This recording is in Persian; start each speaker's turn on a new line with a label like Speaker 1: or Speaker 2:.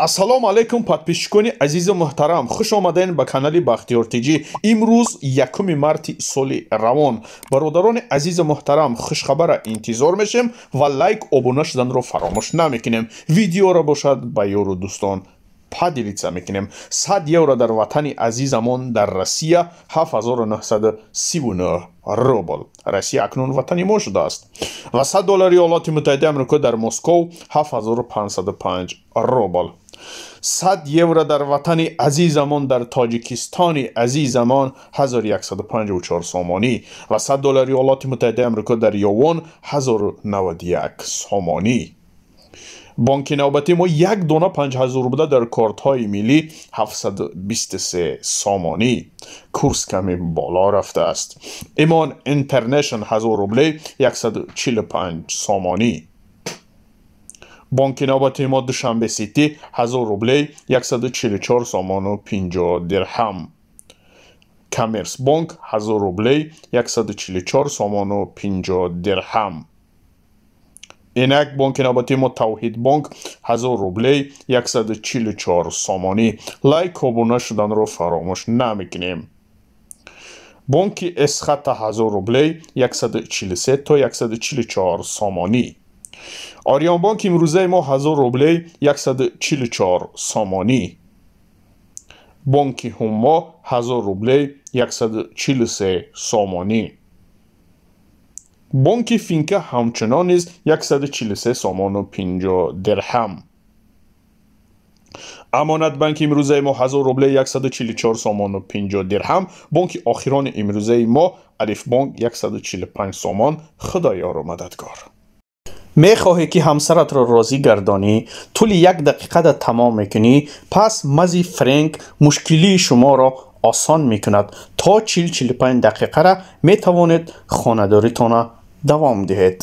Speaker 1: ассалому алайкум подписчикони азизи муҳтарам хуш омадаин ба канали бахтиёртиҷӣ имрӯз якуми марти соли равон бародарони азизи муҳтарам хушхабара интизор мешем ва лайк обуна шуданро фаромӯш намекунем видеоро бошад ба ёру дӯстон падилитса мекунем сад евро дар ватани азизамон дар россия 7939 рубл россия акнун ватани мо шудааст ва сад доллари ёлоти муттаҳидаи амрико дар москов 7505 рубл صد یورو در وطن عزیزمان در تاجیکستان عزیزمان 1154 سامانی و 100 دلار ایالات متحده امریکا در یوان 1091 سامانی بانک نوبتی ما یک دونه 5000 بوده در کارت های ملی 723 سامانی کورس کمی بالا رفته است ایمان انترنشن 1000 روبل 145 سامانی бонки навбати мо душанбе сити 1000 рублей 144 сомону 50 дирҳам коммерс бонк 1000 рублей 144 сомону 50 дирҳам инак бонки навбати мо тавҳид бонк 1000 рублей 144 сомонӣ лайк обуна шуданро фаромӯш намекунем бонки эсхата 1000 рублей 143 то 144 сомонӣ آریان بانک امروزه ما 1000 روبل 144 سامانی بانک هما 1000 روبل 143 سامانی بانک فینکا همچنان نیز 143 سامان و 50 درهم امانت بانک امروزه ما 1000 روبل 144 سامان و 50 درهم بانک آخران امروزه ما الف بانک 145 سامان خدای آرامدت کار
Speaker 2: میخواهی که همسرت را راضی گردانی طول یک دقیقه ده تمام میکنی پس مزی فرانک مشکلی شما را آسان میکند تا 40 45 دقیقه را میتوانید خانداریتان دوام دهید